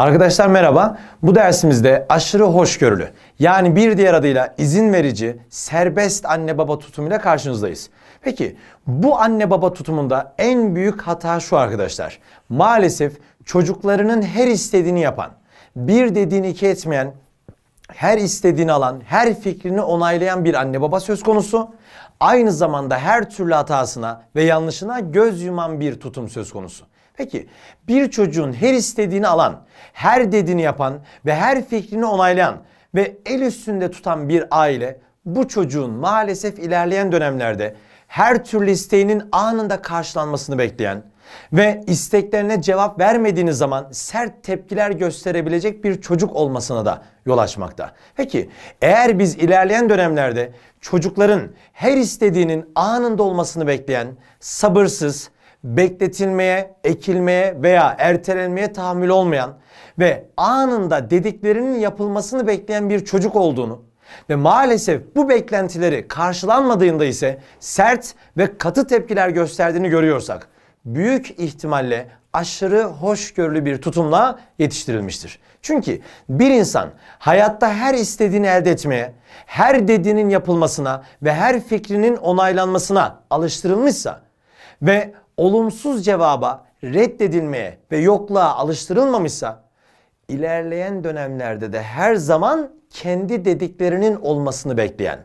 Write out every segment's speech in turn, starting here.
Arkadaşlar merhaba. Bu dersimizde aşırı hoşgörülü yani bir diğer adıyla izin verici serbest anne baba tutumuyla karşınızdayız. Peki bu anne baba tutumunda en büyük hata şu arkadaşlar. Maalesef çocuklarının her istediğini yapan, bir dediğini iki etmeyen, her istediğini alan, her fikrini onaylayan bir anne baba söz konusu. Aynı zamanda her türlü hatasına ve yanlışına göz yuman bir tutum söz konusu. Peki bir çocuğun her istediğini alan, her dediğini yapan ve her fikrini onaylayan ve el üstünde tutan bir aile bu çocuğun maalesef ilerleyen dönemlerde her türlü isteğinin anında karşılanmasını bekleyen ve isteklerine cevap vermediğiniz zaman sert tepkiler gösterebilecek bir çocuk olmasına da yol açmakta. Peki eğer biz ilerleyen dönemlerde çocukların her istediğinin anında olmasını bekleyen sabırsız, bekletilmeye, ekilmeye veya ertelenmeye tahammül olmayan ve anında dediklerinin yapılmasını bekleyen bir çocuk olduğunu ve maalesef bu beklentileri karşılanmadığında ise sert ve katı tepkiler gösterdiğini görüyorsak büyük ihtimalle aşırı hoşgörülü bir tutumla yetiştirilmiştir. Çünkü bir insan hayatta her istediğini elde etmeye, her dediğinin yapılmasına ve her fikrinin onaylanmasına alıştırılmışsa ve olumsuz cevaba, reddedilmeye ve yokluğa alıştırılmamışsa ilerleyen dönemlerde de her zaman kendi dediklerinin olmasını bekleyen,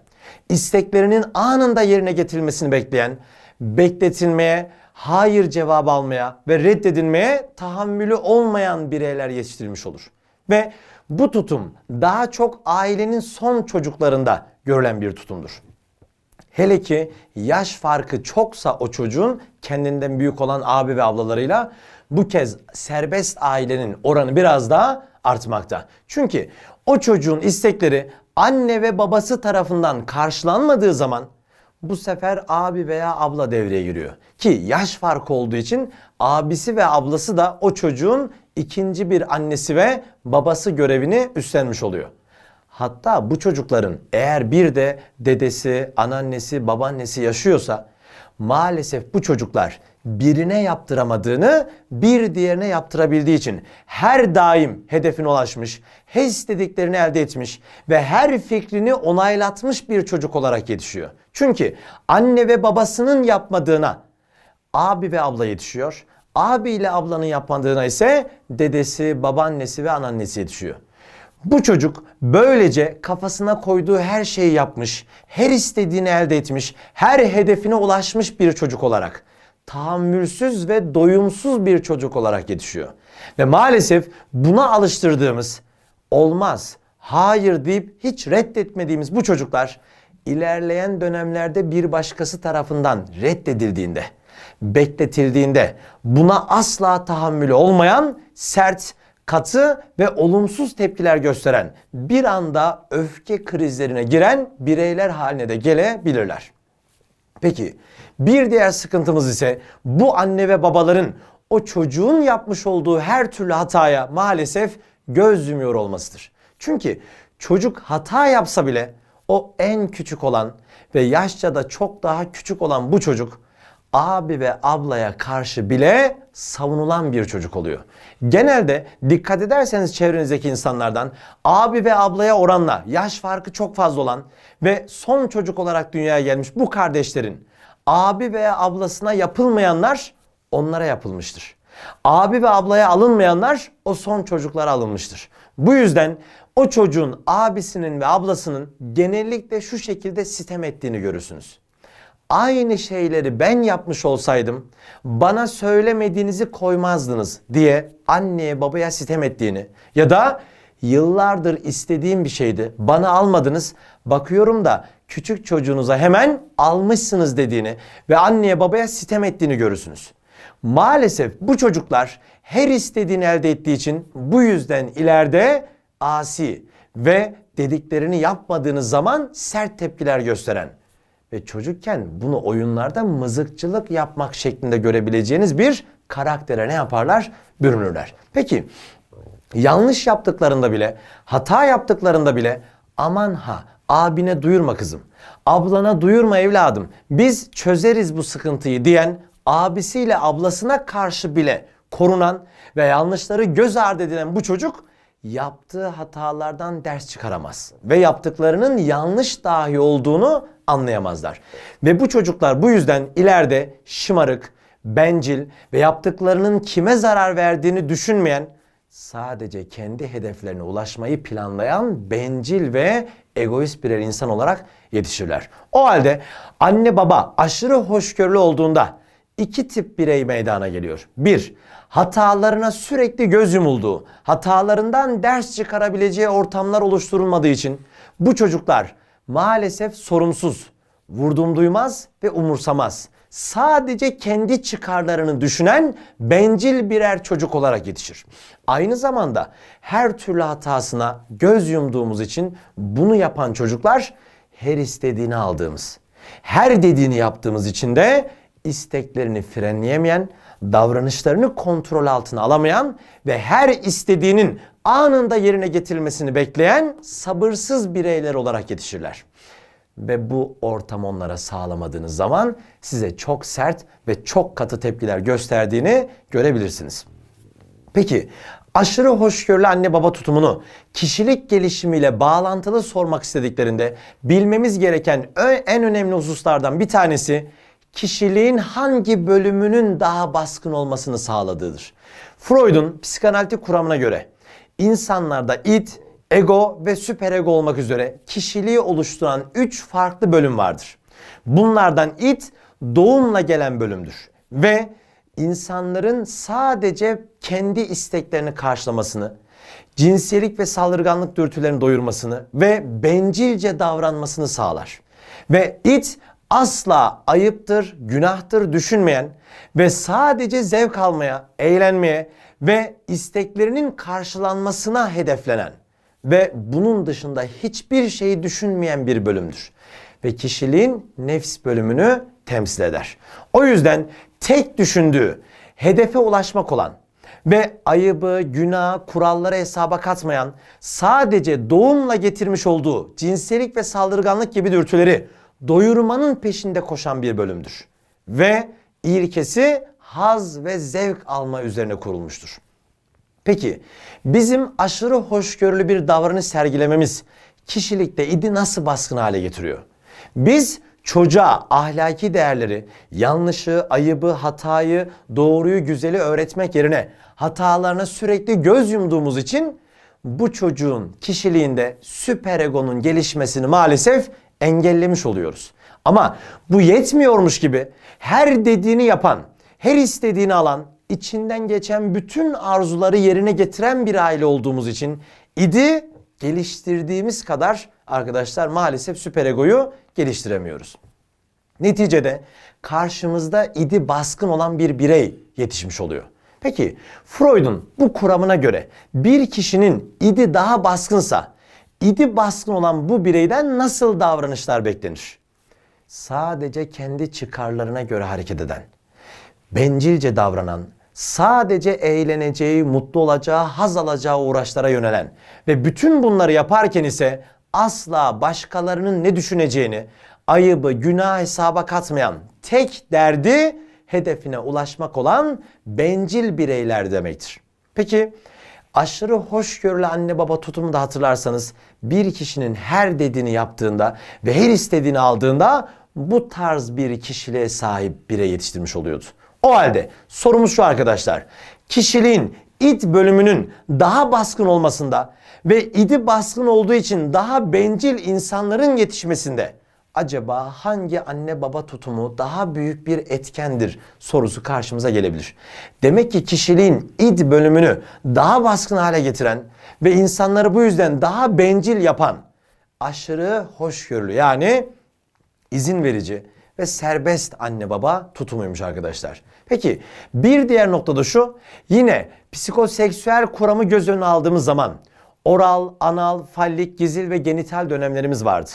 isteklerinin anında yerine getirilmesini bekleyen, bekletilmeye, hayır cevabı almaya ve reddedilmeye tahammülü olmayan bireyler yetiştirilmiş olur. Ve bu tutum daha çok ailenin son çocuklarında görülen bir tutumdur. Hele ki yaş farkı çoksa o çocuğun kendinden büyük olan abi ve ablalarıyla bu kez serbest ailenin oranı biraz daha artmakta. Çünkü o çocuğun istekleri anne ve babası tarafından karşılanmadığı zaman bu sefer abi veya abla devreye giriyor. Ki yaş farkı olduğu için abisi ve ablası da o çocuğun ikinci bir annesi ve babası görevini üstlenmiş oluyor. Hatta bu çocukların eğer bir de dedesi, anneannesi, babaannesi yaşıyorsa maalesef bu çocuklar birine yaptıramadığını bir diğerine yaptırabildiği için her daim hedefine ulaşmış, her istediklerini elde etmiş ve her fikrini onaylatmış bir çocuk olarak yetişiyor. Çünkü anne ve babasının yapmadığına abi ve abla yetişiyor. Abi ile ablanın yapmadığına ise dedesi, babaannesi ve anneannesi yetişiyor. Bu çocuk böylece kafasına koyduğu her şeyi yapmış, her istediğini elde etmiş, her hedefine ulaşmış bir çocuk olarak tahammülsüz ve doyumsuz bir çocuk olarak yetişiyor. Ve maalesef buna alıştırdığımız olmaz, hayır deyip hiç reddetmediğimiz bu çocuklar ilerleyen dönemlerde bir başkası tarafından reddedildiğinde, bekletildiğinde buna asla tahammülü olmayan sert, katı ve olumsuz tepkiler gösteren bir anda öfke krizlerine giren bireyler haline de gelebilirler. Peki bir diğer sıkıntımız ise bu anne ve babaların o çocuğun yapmış olduğu her türlü hataya maalesef göz yumuyor olmasıdır. Çünkü çocuk hata yapsa bile o en küçük olan ve yaşça da çok daha küçük olan bu çocuk abi ve ablaya karşı bile savunulan bir çocuk oluyor. Genelde dikkat ederseniz çevrenizdeki insanlardan abi ve ablaya oranla yaş farkı çok fazla olan ve son çocuk olarak dünyaya gelmiş bu kardeşlerin abi veya ablasına yapılmayanlar onlara yapılmıştır. Abi ve ablaya alınmayanlar o son çocuklara alınmıştır. Bu yüzden o çocuğun abisinin ve ablasının genellikle şu şekilde sitem ettiğini görürsünüz aynı şeyleri ben yapmış olsaydım bana söylemediğinizi koymazdınız diye anneye babaya sitem ettiğini ya da yıllardır istediğim bir şeydi bana almadınız bakıyorum da küçük çocuğunuza hemen almışsınız dediğini ve anneye babaya sitem ettiğini görürsünüz. Maalesef bu çocuklar her istediğini elde ettiği için bu yüzden ileride asi ve dediklerini yapmadığınız zaman sert tepkiler gösteren ve çocukken bunu oyunlarda mızıkçılık yapmak şeklinde görebileceğiniz bir karaktere ne yaparlar? Bürünürler. Peki yanlış yaptıklarında bile, hata yaptıklarında bile aman ha abine duyurma kızım, ablana duyurma evladım biz çözeriz bu sıkıntıyı diyen abisiyle ablasına karşı bile korunan ve yanlışları göz ardı edilen bu çocuk yaptığı hatalardan ders çıkaramaz. Ve yaptıklarının yanlış dahi olduğunu anlayamazlar. Ve bu çocuklar bu yüzden ileride şımarık, bencil ve yaptıklarının kime zarar verdiğini düşünmeyen, sadece kendi hedeflerine ulaşmayı planlayan bencil ve egoist birer insan olarak yetişirler. O halde anne baba aşırı hoşgörülü olduğunda iki tip birey meydana geliyor. Bir, hatalarına sürekli göz yumulduğu, hatalarından ders çıkarabileceği ortamlar oluşturulmadığı için bu çocuklar maalesef sorumsuz, vurdum duymaz ve umursamaz. Sadece kendi çıkarlarını düşünen bencil birer çocuk olarak yetişir. Aynı zamanda her türlü hatasına göz yumduğumuz için bunu yapan çocuklar her istediğini aldığımız, her dediğini yaptığımız için de isteklerini frenleyemeyen, davranışlarını kontrol altına alamayan ve her istediğinin anında yerine getirilmesini bekleyen sabırsız bireyler olarak yetişirler. Ve bu ortam onlara sağlamadığınız zaman size çok sert ve çok katı tepkiler gösterdiğini görebilirsiniz. Peki aşırı hoşgörülü anne baba tutumunu kişilik gelişimiyle bağlantılı sormak istediklerinde bilmemiz gereken en önemli hususlardan bir tanesi kişiliğin hangi bölümünün daha baskın olmasını sağladığıdır. Freud'un psikanalitik kuramına göre insanlarda id, ego ve süperego olmak üzere kişiliği oluşturan 3 farklı bölüm vardır. Bunlardan id doğumla gelen bölümdür ve insanların sadece kendi isteklerini karşılamasını, cinsiyelik ve saldırganlık dürtülerini doyurmasını ve bencilce davranmasını sağlar. Ve it asla ayıptır, günahtır düşünmeyen ve sadece zevk almaya, eğlenmeye ve isteklerinin karşılanmasına hedeflenen ve bunun dışında hiçbir şeyi düşünmeyen bir bölümdür. Ve kişiliğin nefs bölümünü temsil eder. O yüzden tek düşündüğü, hedefe ulaşmak olan ve ayıbı, günah, kurallara hesaba katmayan, sadece doğumla getirmiş olduğu cinselik ve saldırganlık gibi dürtüleri doyurmanın peşinde koşan bir bölümdür. Ve ilkesi haz ve zevk alma üzerine kurulmuştur. Peki bizim aşırı hoşgörülü bir davranı sergilememiz kişilikte idi nasıl baskın hale getiriyor? Biz çocuğa ahlaki değerleri, yanlışı, ayıbı, hatayı, doğruyu, güzeli öğretmek yerine hatalarına sürekli göz yumduğumuz için bu çocuğun kişiliğinde süperegonun gelişmesini maalesef engellemiş oluyoruz. Ama bu yetmiyormuş gibi her dediğini yapan, her istediğini alan, içinden geçen bütün arzuları yerine getiren bir aile olduğumuz için idi geliştirdiğimiz kadar arkadaşlar maalesef süperegoyu geliştiremiyoruz. Neticede karşımızda idi baskın olan bir birey yetişmiş oluyor. Peki Freud'un bu kuramına göre bir kişinin idi daha baskınsa İdi baskın olan bu bireyden nasıl davranışlar beklenir? Sadece kendi çıkarlarına göre hareket eden, bencilce davranan, sadece eğleneceği, mutlu olacağı, haz alacağı uğraşlara yönelen ve bütün bunları yaparken ise asla başkalarının ne düşüneceğini, ayıbı, günah hesaba katmayan, tek derdi hedefine ulaşmak olan bencil bireyler demektir. Peki aşırı hoşgörülü anne baba tutumu da hatırlarsanız bir kişinin her dediğini yaptığında ve her istediğini aldığında bu tarz bir kişiliğe sahip bire yetiştirmiş oluyordu. O halde sorumuz şu arkadaşlar. Kişiliğin it bölümünün daha baskın olmasında ve idi baskın olduğu için daha bencil insanların yetişmesinde acaba hangi anne baba tutumu daha büyük bir etkendir sorusu karşımıza gelebilir. Demek ki kişiliğin id bölümünü daha baskın hale getiren ve insanları bu yüzden daha bencil yapan aşırı hoşgörülü yani izin verici ve serbest anne baba tutumuymuş arkadaşlar. Peki bir diğer nokta da şu yine psikoseksüel kuramı göz önüne aldığımız zaman oral, anal, fallik, gizil ve genital dönemlerimiz vardı.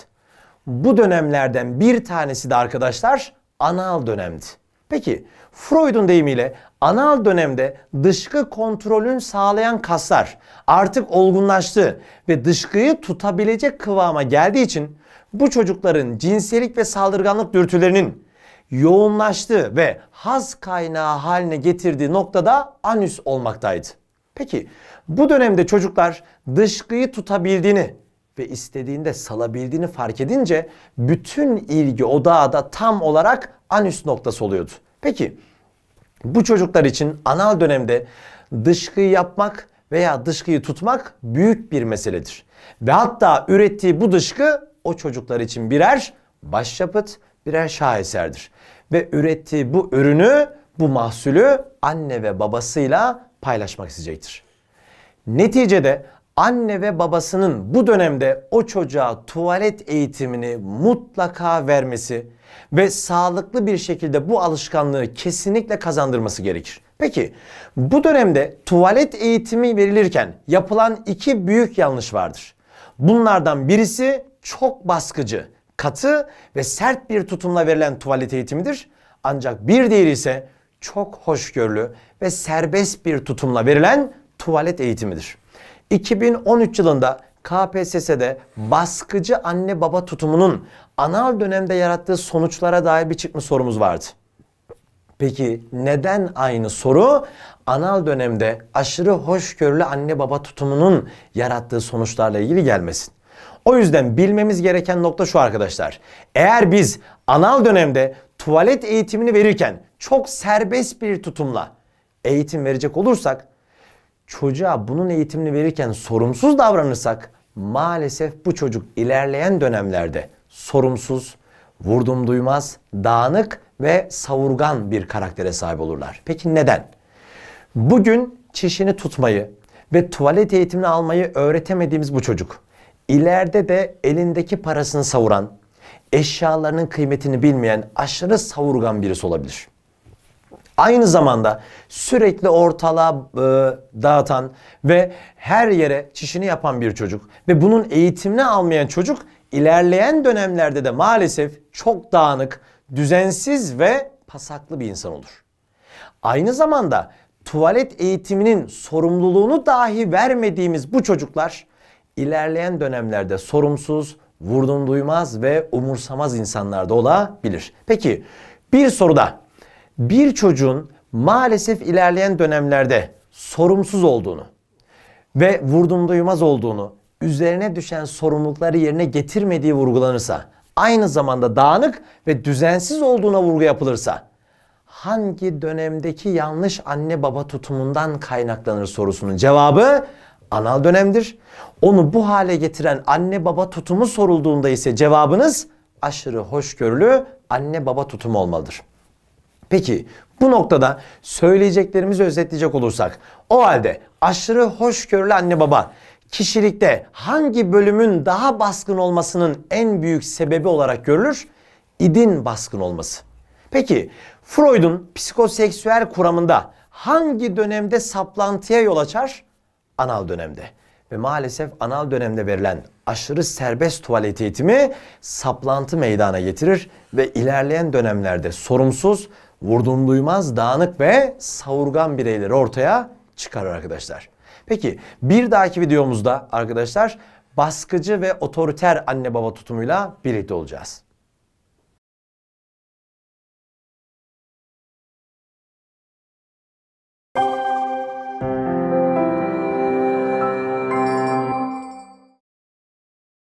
Bu dönemlerden bir tanesi de arkadaşlar anal dönemdi. Peki Freud'un deyimiyle anal dönemde dışkı kontrolün sağlayan kaslar artık olgunlaştı ve dışkıyı tutabilecek kıvama geldiği için bu çocukların cinselik ve saldırganlık dürtülerinin yoğunlaştığı ve haz kaynağı haline getirdiği noktada anüs olmaktaydı. Peki bu dönemde çocuklar dışkıyı tutabildiğini ve istediğinde salabildiğini fark edince bütün ilgi odağı da tam olarak anüs noktası oluyordu. Peki bu çocuklar için anal dönemde dışkıyı yapmak veya dışkıyı tutmak büyük bir meseledir. Ve hatta ürettiği bu dışkı o çocuklar için birer başyapıt, birer şaheserdir. Ve ürettiği bu ürünü, bu mahsulü anne ve babasıyla paylaşmak isteyecektir. Neticede anne ve babasının bu dönemde o çocuğa tuvalet eğitimini mutlaka vermesi ve sağlıklı bir şekilde bu alışkanlığı kesinlikle kazandırması gerekir. Peki bu dönemde tuvalet eğitimi verilirken yapılan iki büyük yanlış vardır. Bunlardan birisi çok baskıcı, katı ve sert bir tutumla verilen tuvalet eğitimidir. Ancak bir diğeri ise çok hoşgörülü ve serbest bir tutumla verilen tuvalet eğitimidir. 2013 yılında KPSS'de baskıcı anne baba tutumunun anal dönemde yarattığı sonuçlara dair bir çıkmış sorumuz vardı. Peki neden aynı soru? Anal dönemde aşırı hoşgörülü anne baba tutumunun yarattığı sonuçlarla ilgili gelmesin. O yüzden bilmemiz gereken nokta şu arkadaşlar. Eğer biz anal dönemde tuvalet eğitimini verirken çok serbest bir tutumla eğitim verecek olursak çocuğa bunun eğitimini verirken sorumsuz davranırsak maalesef bu çocuk ilerleyen dönemlerde sorumsuz, vurdum duymaz, dağınık ve savurgan bir karaktere sahip olurlar. Peki neden? Bugün çişini tutmayı ve tuvalet eğitimini almayı öğretemediğimiz bu çocuk ileride de elindeki parasını savuran, eşyalarının kıymetini bilmeyen aşırı savurgan birisi olabilir aynı zamanda sürekli ortalığa e, dağıtan ve her yere çişini yapan bir çocuk ve bunun eğitimini almayan çocuk ilerleyen dönemlerde de maalesef çok dağınık, düzensiz ve pasaklı bir insan olur. Aynı zamanda tuvalet eğitiminin sorumluluğunu dahi vermediğimiz bu çocuklar ilerleyen dönemlerde sorumsuz, vurdum duymaz ve umursamaz insanlarda olabilir. Peki bir soru soruda bir çocuğun maalesef ilerleyen dönemlerde sorumsuz olduğunu ve vurdum duymaz olduğunu, üzerine düşen sorumlulukları yerine getirmediği vurgulanırsa, aynı zamanda dağınık ve düzensiz olduğuna vurgu yapılırsa, hangi dönemdeki yanlış anne baba tutumundan kaynaklanır sorusunun cevabı anal dönemdir. Onu bu hale getiren anne baba tutumu sorulduğunda ise cevabınız aşırı hoşgörülü anne baba tutumu olmalıdır. Peki bu noktada söyleyeceklerimizi özetleyecek olursak o halde aşırı hoşgörülü anne baba kişilikte hangi bölümün daha baskın olmasının en büyük sebebi olarak görülür? İdin baskın olması. Peki Freud'un psikoseksüel kuramında hangi dönemde saplantıya yol açar? Anal dönemde. Ve maalesef anal dönemde verilen aşırı serbest tuvalet eğitimi saplantı meydana getirir ve ilerleyen dönemlerde sorumsuz, vurdum duymaz, dağınık ve savurgan bireyleri ortaya çıkarır arkadaşlar. Peki bir dahaki videomuzda arkadaşlar baskıcı ve otoriter anne baba tutumuyla birlikte olacağız.